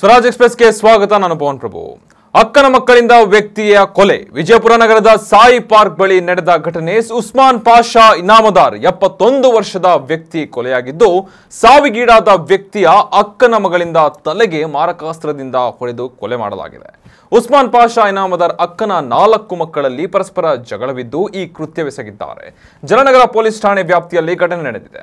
ಸ್ವರಾಜ್ ಎಕ್ಸ್ಪ್ರೆಸ್ಗೆ ಸ್ವಾಗತ ನಾನು ಪವನ್ ಪ್ರಭು ಅಕ್ಕನ ಮಕ್ಕಳಿಂದ ವ್ಯಕ್ತಿಯ ಕೊಲೆ ವಿಜಯಪುರ ನಗರದ ಸಾಯಿ ಪಾರ್ಕ್ ಬಳಿ ನಡೆದ ಘಟನೆ ಉಸ್ಮಾನ್ ಪಾಷಾ ಇನಾಮದಾರ್ ಎಪ್ಪತ್ತೊಂದು ವರ್ಷದ ವ್ಯಕ್ತಿ ಕೊಲೆಯಾಗಿದ್ದು ಸಾವಿಗೀಡಾದ ವ್ಯಕ್ತಿಯ ಅಕ್ಕನ ಮಗಳಿಂದ ತಲೆಗೆ ಮಾರಕಾಸ್ತ್ರದಿಂದ ಹೊಡೆದು ಕೊಲೆ ಮಾಡಲಾಗಿದೆ ಉಸ್ಮಾನ್ ಪಾಷಾ ಇನಾಮದಾರ್ ಅಕ್ಕನ ನಾಲ್ಕು ಮಕ್ಕಳಲ್ಲಿ ಪರಸ್ಪರ ಜಗಳವಿದ್ದು ಈ ಕೃತ್ಯವೆಸಗಿದ್ದಾರೆ ಜಲನಗರ ಪೊಲೀಸ್ ಠಾಣೆ ವ್ಯಾಪ್ತಿಯಲ್ಲಿ ಘಟನೆ ನಡೆದಿದೆ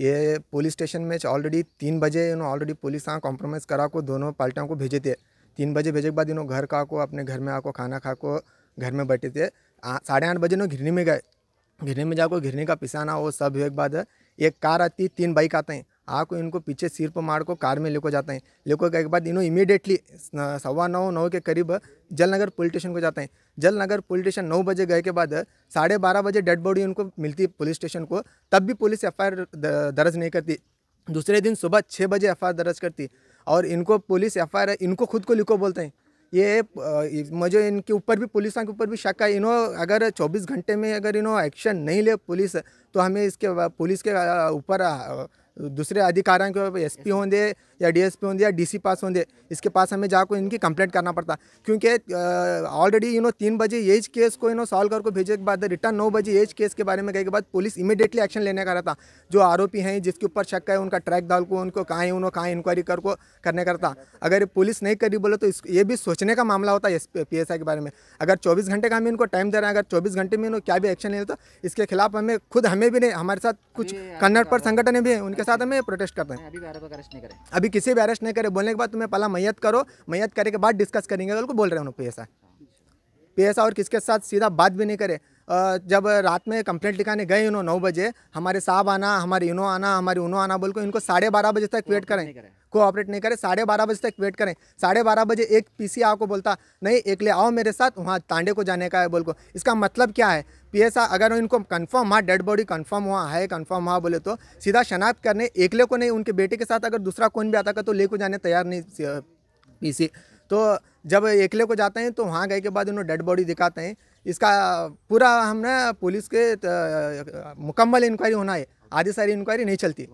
ये पुलिस स्टेशन में ऑलरेडी तीन बजे इन्होंने ऑलरेडी पुलिस हाँ कॉम्प्रोमाइज़ करा को दोनों पार्टियों को भेजे थे तीन बजे भेजे के बाद इन्हों घर का को अपने घर में आको खाना खा को घर में बैठे थे साढ़े आठ बजे इन्हों घिरनी में गए घिरनी में जाकर घिरनी का पिसाना वो सब एक बाद एक कार आती तीन बाइक आते हैं इनको पीछे सिर पर मार को कार में लेको जाते हैं लेको के बाद इन्हों इमीडिएटली सवा नौ नौ के करीब जलनगर पुलिस स्टेशन को जाते हैं जलनगर पुलिस स्टेशन नौ बजे गए के बाद साढ़े बारह बजे डेड बॉडी उनको मिलती पुलिस स्टेशन को तब भी पुलिस एफ दर्ज नहीं करती दूसरे दिन सुबह छः बजे एफ दर्ज करती और इनको पुलिस एफ इनको खुद को लिखो बोलते हैं ये मुझे इनके ऊपर भी पुलिस के ऊपर भी शक है इन्हों अगर 24 घंटे में अगर इन्हों एक्शन नहीं ले पुलिस तो हमें इसके पुलिस के ऊपर दूसरे अधिकारियों के एस पी होंगे या डी एस पी होंगे या डी सी पास होंगे इसके पास हमें जाकर इनकी कंप्लेंट करना पड़ता क्योंकि ऑलरेडी यू नो तीन बजे एज केस को यू नो सॉल्व करके भेजे के बाद रिटर्न नौ बजे एज केस के बारे में गए के बाद पुलिस इमीडिएटली एक्शन लेने का रहता जो आरोपी हैं जिसके ऊपर शक है उनका ट्रैक डाल को उनको कहाँ है उन्होंने कहाँ इंक्वायरी कर को करने करता अगर पुलिस नहीं करी बोले तो इस ये भी सोचने का मामला होता है एस पी एस आई के बारे में अगर चौबीस घंटे का हम इनको टाइम दे रहे हैं अगर चौबीस घंटे में इन्होंने क्या भी एक्शन ले तो इसके खिलाफ हमें खुद हमें भी नहीं हमारे साथ कुछ कन्नड़ पर संगठन भी हैं उनके के साथ हमें प्रोटेस्ट करते हैं अभी अरेस्ट नहीं करें अभी किसी भी अरेस्ट नहीं करे बोलने के बाद तुम्हें पहला मैयत करो मैयत करे के बाद डिस्कस करेंगे बोल रहे हैं पी एस पी और किसके साथ सीधा बात भी नहीं करे जब रात में कंप्लेंट लिखाने गए इन्हों नौ बजे हमारे साहब आना हमारे इनो आना हमारे उनो आना बोल को इनको साढ़े बारह बजे तक वेट करें कोऑपरेट नहीं करें साढ़े बारह बजे तक वेट करें साढ़े बारह बजे एक पीसी को बोलता नहीं एक ले आओ मेरे साथ वहाँ तांडे को जाने का है बोल को इसका मतलब क्या है पी अगर इनको कन्फर्म हाँ डेड बॉडी कन्फर्म हुआ है कन्फर्म हुआ बोले तो सीधा शनाख्त करने एकले को नहीं उनके बेटे के साथ अगर दूसरा कौन भी आता का तो ले को जाने तैयार नहीं पीसी तो जब एकले को जाते हैं तो वहाँ गए के बाद उन्होंने डेड बॉडी दिखाते हैं इसका पूरा हमने पुलिस के मुकम्मल इंक्वायरी होना है आधी सारी इंक्वायरी नहीं चलती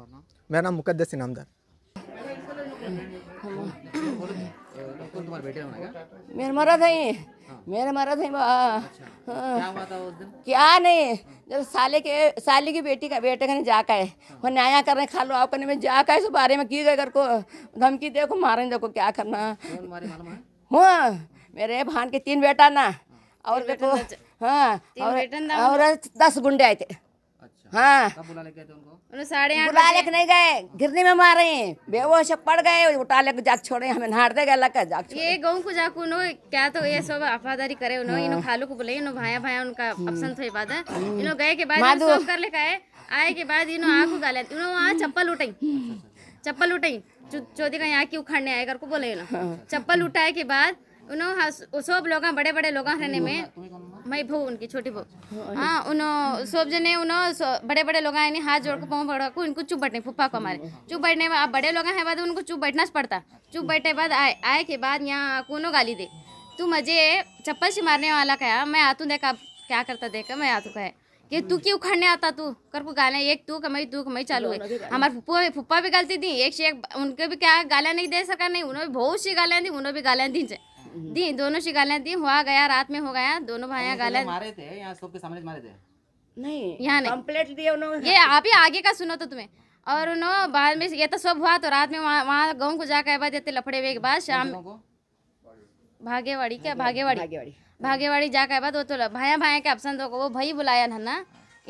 मेरा नाम मुकदस इनामदार मेरा मरा था ही मेरा मरा था अच्छा, क्या नहीं जब साले के साली की बेटी का बेटे का जा का है वो न्याय कर रहे खा लो आप करने में जा का है इस बारे में की गए घर को धमकी देखो मारे देखो क्या करना हाँ मेरे भान के तीन बेटा ना और देखो हाँ और दस गुंडे आए थे अच्छा। हाँ बुला लेके नहीं गए गिरने में मारे बेहोश पड़ गए उठा लेके जाग छोड़े हमें नहाड़ दे गए लगा जाग ये गाँव को जाकू नो क्या तो ये सब वफादारी करे उन्होंने हाँ। इन्हों खालू को बोले इन्हों भाया भाया उनका अपसन थे बाद है हम्म। इन्हों गए के बाद सब कर ले आए आए के बाद इन्हों आँख उगा इन्हों वहाँ चप्पल उठाई अच्छा, अच्छा। चप्पल उठाई चौधरी का यहाँ की उखाड़ने आए कर को बोले हाँ। चप्पल उठाए के बाद उन्होंने सब लोग बड़े बड़े लोग रहने में मई भू उनकी छोटी भू हाँ, हाँ उन्होंने सब जने उन्होंने बड़े बड़े लोग आए हाथ जोड़ को हाँ। पाँव बड़ा को उनको चुप बैठने फुप्पा को हमारे हाँ। चुप बैठने में आप बड़े लोग हैं बाद उनको चुप बैठना पड़ता चुप बैठे बाद आए आए के बाद यहाँ कोनो गाली दे तू मुझे चप्पल से मारने वाला कहा मैं आतू देखा क्या करता देखा मैं आतू कहे कि तू क्यों उखड़ने आता तू कर को गाले एक तू कम तू कम चालू है हमारे फुप्पा फुप्पा भी गलती थी एक से एक उनके भी क्या गालियाँ नहीं दे सका नहीं उन्होंने बहुत सी गालियाँ दी उन्होंने भी गालियाँ दी हम्म। दी दोनों से गालियाँ दी हुआ गया रात में हो गया दोनों भाई गालियाँ मारे थे यहाँ सबके सामने मारे थे नहीं यहाँ नहीं कंप्लेट दिया उन्होंने ये आप ही आगे का सुनो तो तुम्हें और उन्होंने बाद में ये तो सब हुआ तो रात में वहाँ वहाँ गाँव को जाकर बाद देते लफड़े हुए के बाद शाम भागेवाड़ी क्या भागेवाड़ी भागेवाड़ी जाकर बाद वो तो भाया भाया के अपसंद होगा वो भाई बुलाया था ना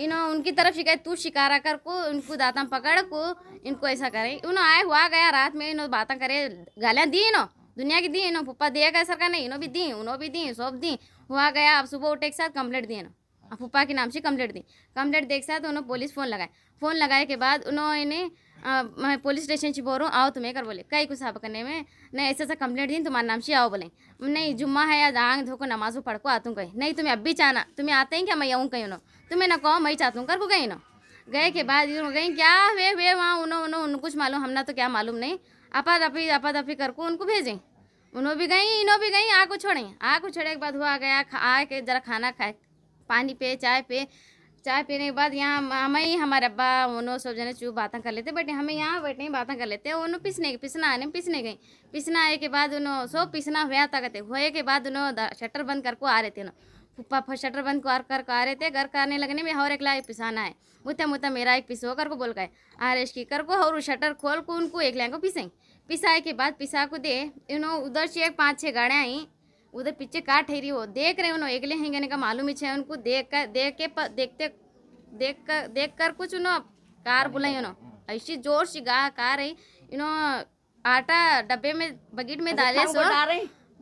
इन्हों उनकी तरफ शिकायत तू शिकारा कर को इनको दाँतम पकड़ को इनको ऐसा करे उन्होंने आए हुआ गया रात में इन्हों बातें करे गालियाँ दी इन्हों दुनिया की दी इन्हों पप्पा दिया गया सरकार ने इन्हों भी दी उन्होंने भी दी सब दी हुआ गया आप सुबह उठे के साथ कंप्लेट दिए ना पप्पा के नाम से कंप्लेट दी कंप्लेट देख साथ उन्होंने पुलिस फ़ोन लगाए फ़ोन लगाए के बाद उन्होंने मैं पुलिस स्टेशन से बोल रहा हूँ आओ तुम्हें कर बोले कई कुछ साफ करने में नहीं ऐसा ऐसा कंप्लेट दी तुम्हारे नाम से आओ बोले नहीं जुम्मा है या आंग धोको नमाज पढ़ को आतूँ कहीं नहीं तुम्हें अब भी चाहना तुम्हें आते हैं क्या मैं आऊँ कहीं उन्होंने तुम्हें ना कहो मैं चाहता हूँ कर को कहीं ना गए के बाद इधर गई क्या वे वे वहाँ उन्होंने उन्हों, उनको कुछ मालूम हमना तो क्या मालूम नहीं आपा दफी आपा दफी करको उनको भेजें उन्हों भी गई इन्हों भी गई आ को छोड़ें आ को छोड़े के बाद हुआ गया आ के ज़रा खाना खाए पानी पे चाय पे चाय पीने के बाद यहाँ हमें ही हमारे अब्बा उन्होंने सब जने चू बातें कर लेते बट हमें यहाँ बैठे ही बातें कर लेते उन्होंने पिसने पिसना आने पिसने गई पिसना आए के बाद उन्होंने सो पिसना हुआ था कहते हुए के बाद उन्होंने शटर बंद करके आ रहे थे उन्होंने फर्स्ट शटर बंद कर कर आ रहे थे घर करने लगने में और एक लाइक पिसाना है मुता मुता मेरा एक पिसो कर को बोल गए आर की कर को और शटर खोल को उनको एक लाइन को पिसें पिसाए के बाद पिसा को दे इन्हों उधर से एक पाँच छः गाड़ियाँ आई उधर पीछे कार ठहरी हो देख रहे उन्होंने एकले हैं का मालूम ही है उनको देख कर देख के प, देखते देख कर देख कर कुछ उन्हों कार बुलाई उन्होंने ऐसी जोर सी गा कार रही इन्हों आटा डब्बे में बगीट में डाले सो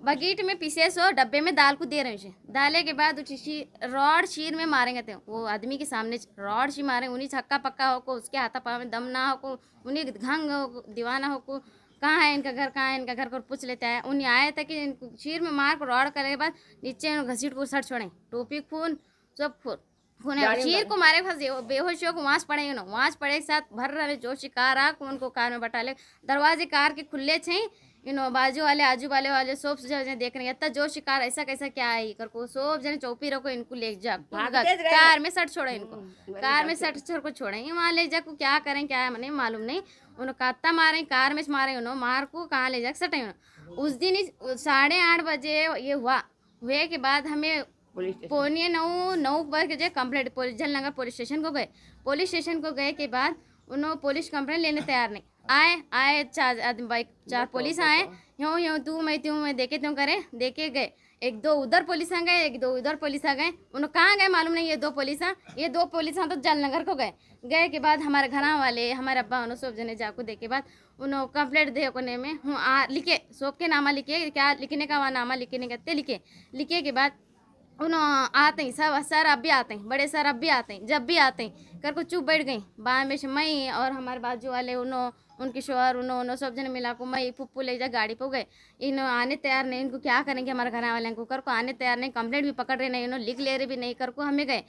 बकेट में पीसे सो डब्बे में दाल को दे रहे उसे डाले के बाद उसी रॉड शीर में मारेंगे थे तो। वो आदमी के सामने रॉड शी मारेंगे उन्हीं छक्का पक्का हो को उसके हाथा पाँव में दम ना हो को उन्हीं घंग हो दीवाना हो को कहाँ है इनका घर कहाँ है इनका घर को पूछ लेता है उन्हें आया था कि इनको शीर में मार को रॉड करने के बाद नीचे घसीट को सर छोड़े टोपी खून सब खून खून शीर को मारे फंस बेहोश हो वाँस पड़े ना वाँस पड़े के साथ भर रहे जो शिकार आ उनको कार में बटा ले दरवाजे कार के खुले छें यू नो बाजू वाले आजू वाले वाले सब जने देख रहे इतना जो शिकार ऐसा कैसा क्या है कर को सब जने चौपी रखो इनको ले जा भागा कार में सट छोड़ो इनको हम्म, कार में सट छोड़ को छोड़े ये वहाँ ले जा को क्या करें क्या है मैंने मालूम नहीं उन्होंने कत्ता मारे कार में मारे उन्होंने मार को कहाँ ले जा सटे उस दिन साढ़े बजे ये हुआ हुए के बाद हमें पौने नौ नौ बजे कंप्लेट जलनगर पुलिस स्टेशन को गए पुलिस स्टेशन को गए के बाद उन्होंने पुलिस कंप्लेन लेने तैयार नहीं आए आए चार आदमी बाइक चार पुलिस आए यूँ यूँ तू मैं त्यों मैं देखे त्यों करें देखे गए एक दो उधर पुलिस आ गए एक दो इधर पुलिस आ गए उन्होंने कहाँ गए मालूम नहीं ये दो पुलिस ये दो पुलिस तो जलनगर को गए गए के बाद हमारे घर वाले हमारे अब्बा उन्होंने सब जने जाको दे के बाद उन्होंने कंप्लेट दे कोने में हूँ आ लिखे सोप के नामा लिखे क्या लिखने का वहाँ नामा लिखने का लिखे लिखे के बाद उन्होंने आते हैं सब सर अब भी आते हैं बड़े सर अब भी आते हैं जब भी आते हैं कर को चुप बैठ गई बा हमेशा मई और हमारे बाजू वाले उनो उनके शोहर उनो सब जने मिला को मई फुप्पू ले जा गाड़ी पर गए इन आने तैयार नहीं इनको क्या करेंगे हमारे घर वाले को कर को आने तैयार नहीं कंप्लेंट भी पकड़ रहे नहीं उन्होंने लिख ले रहे भी नहीं कर को हमें गए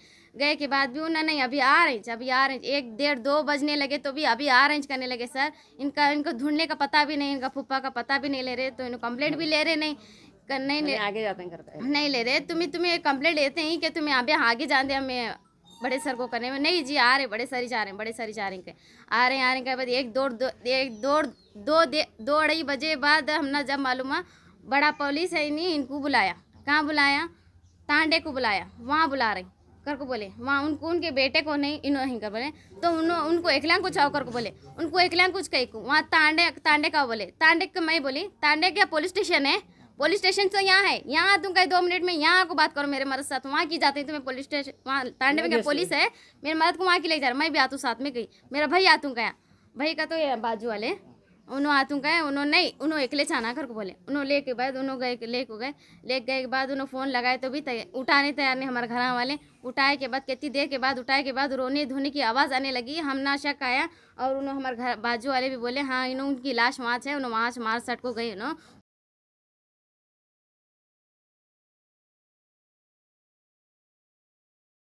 गए के बाद भी उन्हें नहीं अभी आ रही अभी आ रही एक डेढ़ दो बजने लगे तो भी अभी रेंज करने लगे सर इनका इनको ढूंढने का पता भी नहीं इनका फुप्पा का पता भी नहीं ले रहे तो इन्हें कंप्लेंट भी ले रहे नहीं नहीं ले आगे जाते हैं करते हैं नहीं ले रहे तुम्हें तुम्हें कंप्लेंट लेते हैं कि तुम्हें आप आगे जाते हैं हमें बड़े सर को करने में नहीं जी आ रहे बड़े सर ही जा रहे हैं बड़े सर ही जा रहे हैं आ रहे हैं आ रहे हैं बाद एक दौड़ एक दौड़ दो दो अढ़ाई बजे बाद हमने जब मालूम बड़ा पुलिस है नहीं इनको बुलाया कहाँ बुलाया तांडे को बुलाया वहाँ बुला रही कर को बोले वहाँ उनको उनके बेटे को नहीं इन कर बोले तो उन उनको एकला कुछ आओ कर को बोले उनको एकलांग कुछ कही को वहाँ तांडे तांडे का बोले तांडे का मैं बोली तांडे क्या पुलिस स्टेशन है पुलिस स्टेशन तो यहाँ है यहाँ तुम कहीं दो मिनट में यहाँ को बात करो मेरे मदद साथ वहाँ की जाते तुम्हें पुलिस स्टेशन वहाँ तांडे में पुलिस है मेरे मदद को वहाँ की ले जा रहा मैं भी आतूँ साथ में गई मेरा भाई आतू गया भाई का तो ये बाजू वाले उन्होंने आतूँ गए उन्होंने नहीं उन्होंने एकले छाना घर को बोले उन्होंने लेके बाद उन्होंने गए ले को गए ले गए के बाद उन्होंने फ़ोन लगाए तो भी उठाने तैयार नहीं हमारे घर वाले उठाए के बाद कितनी देर के बाद उठाए के बाद रोने धोने की आवाज़ आने लगी हम ना शक आया और उन्होंने हमारे घर बाजू वाले भी बोले हाँ इन्हों उनकी लाश वहाँ है उन्होंने वहाँ से मार सट को गई उन्होंने